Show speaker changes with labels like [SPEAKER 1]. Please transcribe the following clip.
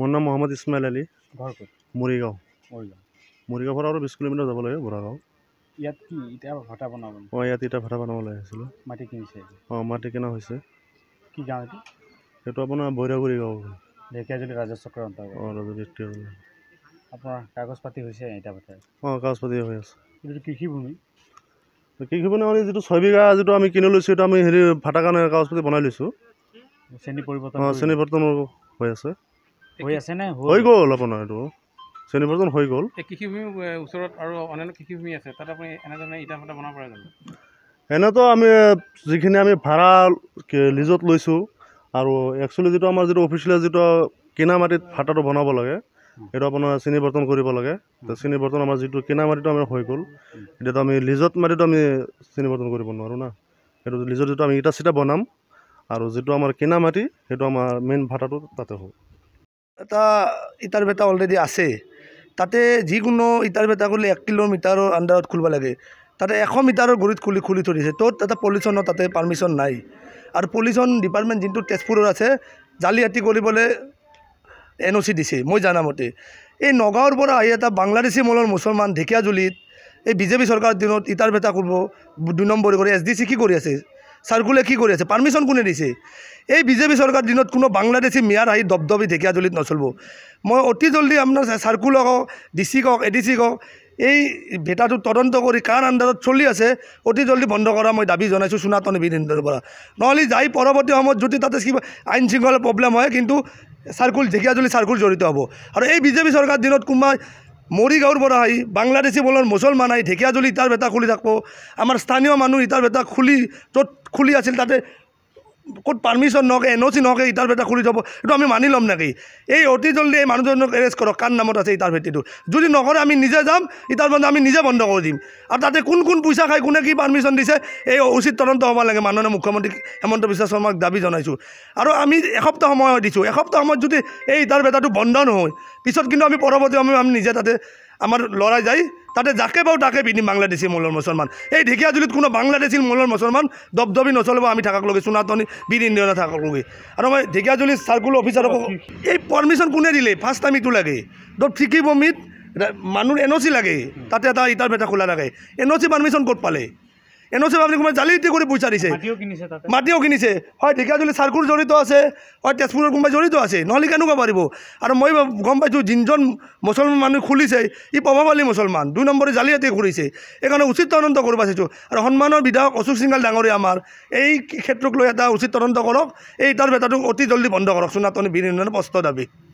[SPEAKER 1] মোৰ নাম মহম্মদ ইছমাইল আলী মৰিগাঁও মৰিগাঁৱৰ পৰা অলপ বিছ কিলোমিটাৰ যাব লাগে বৰাগাঁও ইয়াত কি এতিয়া ভাটা বনাব অঁ ইয়াত এতিয়া ভাটা বনাব লাগে আছিলে মাটি কিনিছে অঁ মাটি কিনা হৈছে কি গাঁও এইটো সেইটো আপোনাৰ বৈৰাগুৰি গাঁও ঢেকিয়াজুলি ৰাজচক্ৰ অন্তৰ্গত অঁ ৰাজচক্ৰ আপোনাৰ কাগজ পাতি হৈছে এতিয়া ভাটা অঁ কাগজ পাতি হৈ আছে এইটো কৃষিভূমি কৃষিভূমি আমি যিটো ছয় বিঘা যিটো আমি কিনি লৈছোঁ সেইটো আমি হেৰি ভাটা কাৰণে কাগজ পাতি বনাই লৈছোঁ শ্ৰেণী পৰিৱৰ্তন অঁ শ্ৰেণী পৰিৱৰ্তন হৈ আছে হৈ আছেনে হৈ গ'ল আপোনাৰ এইটো শ্ৰেণীবৰ্জন হৈ গ'ল কৃষিভূমি ওচৰত আৰু অন্যান্য কৃষিভূমি আছে তাত আপুনি এনেধৰণে ইটা ফটা বনাব পাৰে জানো এনেতো আমি যিখিনি আমি ভাড়া লিজত লৈছোঁ আৰু একচুৱেলি যিটো আমাৰ যিটো অফিচিয়েল যিটো কিনা মাটিত ভাটাটো বনাব লাগে সেইটো আপোনাৰ চিনি বৰ্তন কৰিব লাগে চিনি বৰ্তন আমাৰ যিটো কিনা মাটিটো আমাৰ হৈ গ'ল এতিয়াতো আমি লিজত মাটিটো আমি চিনি বৰ্তন কৰিব নোৱাৰোঁ না সেইটো লিজত যিটো আমি ইটা চিটা বনাম আৰু যিটো আমাৰ কিনা মাটি সেইটো আমাৰ মেইন ভাটাটো তাতে হ'ব
[SPEAKER 2] এটা ইটাৰ বেটা অলৰেডি আছে তাতে যিকোনো ইটাৰ বেটা খুলি এক কিলোমিটাৰৰ আণ্ডাৰত খুলিব লাগে তাতে এশ মিটাৰৰ গুৰিত খুলি খুলি থৈ দিছে ত' এটা পলিউচনৰ তাতে পাৰ্মিশ্যন নাই আৰু পলিউচন ডিপাৰ্টমেণ্ট যোনটো তেজপুৰৰ আছে জালিয়াতি কৰিবলৈ এন অ' চি দিছে মই জানামতে এই নগাঁৱৰ পৰা আহি এটা বাংলাদেশী মূলৰ মুছলমান ঢেকীয়াজুলিত এই বিজেপি চৰকাৰৰ দিনত ইটাৰ বেটা কৰিব দুই নম্বৰী কৰি এছ ডি চি কি কৰি আছে চাৰ্কুলে কি কৰি আছে পাৰ্মিশ্যন কোনে দিছে এই বিজেপি চৰকাৰ দিনত কোনো বাংলাদেশী মিয়াৰ আহি দবদবি ঢেকীয়াজুলিত নচলিব মই অতি জলদি আপোনাৰ চাৰ্কুলক হওক ডি চি কওক এ ডি চি কওক এই ভেটাটো তদন্ত কৰি কাৰ আণ্ডাৰত চলি আছে অতি জলদি বন্ধ কৰা মই দাবী জনাইছোঁ সোণাতনী বিধেন্দ্ৰৰ পৰা নহ'লে যাই পৰৱৰ্তী সময়ত যদি তাতে কিবা আইন শৃংখলাৰ প্ৰব্লেম হয় কিন্তু চাৰ্কুল ঢেকীয়াজুলি চাৰ্কুল জড়িত হ'ব আৰু এই বিজেপি চৰকাৰ দিনত কোনোবা মৰিগাঁৱৰ পৰা আহি বাংলাদেশী বলৰ মুছলমান আহি ঢেকীয়াজুলি ইটাৰ বেটা খুলি থাকিব আমাৰ স্থানীয় মানুহ ইটাৰ বেটা খুলি য'ত খুলি আছিল তাতে ক'ত পাৰ্মিশ্যন নহওক এন অ' চি নহওক ইটাৰ ভেটা খুলি থ'ব এইটো আমি মানি ল'ম নেকি এই অতি জল্দি এই মানুহজনক এৰেষ্ট কৰক কাৰ নামত আছে ইটাৰ ভেটিটো যদি নকৰে আমি নিজে যাম ইটাৰ বন্ধ আমি নিজে বন্ধ কৰি দিম আৰু তাতে কোন কোন পইচা খাই কোনে কি পাৰ্মিশ্যন দিছে এই উচিত তদন্ত হ'ব লাগে মাননীয় মুখ্যমন্ত্ৰী হেমন্ত বিশ্ব শৰ্মাক দাবী জনাইছোঁ আৰু আমি এসপ্তাহ সময় দিছোঁ এসপ্তাহ সময়ত যদি এই ইটাৰ ভেটাটো বন্ধ নহয় পিছত কিন্তু আমি পৰৱৰ্তী আমি আমি নিজে তাতে আমার লড়াই যাই তাতে যাকে পাও তাকে পিন্ধিম বাংলাদেশী মূলর মুসলমান এই ঢেকিয়াজুলিত কোনো বাংলাদেশী মূলর মুসলমান দবদবি নচলব আমি থাকাকলি সোনাতনি বীর ইন্ডিয়ানে থাকাকলি আর আমার ঢেকিয়াজুলি সার্কুল অফিসারক এই পারমিশন কোনে দিলে ফার্স্ট টাইম এইটু লাগে দব ঠিকি বমিত মানুষ এন লাগে তাতে এটা ইটার বেটা খোলা লাগে এন ও সি পারমিশন কত পালে N O' C public company জালিয়াতি কৰি পইচা দিছে মাটিও কিনিছে হয় ঢেকিয়াজুলি চাৰ্কুল জড়িত আছে হয় তেজপুৰৰ কোম্পানী জড়িত আছে নহ'লে কেনেকুৱা পাৰিব আৰু মই গম পাইছোঁ যিজন মুছলমান মানুহ খুলিছে ই প্ৰভাৱালী মুছলমান দুই নম্বৰে জালিয়াতি কৰিছে সেইকাৰণে উচিত তদন্ত কৰিব আছোঁ আৰু সন্মানৰ বিধায়ক অশোক সিংগাল ডাঙৰীয়া আমাৰ এই ক্ষেত্ৰক লৈ এটা উচিত তদন্ত কৰক এই তাৰ বেটাটো অতি জল্দি বন্ধ কৰক চুনাতনী বিনিয়োগ স্পষ্ট দাবী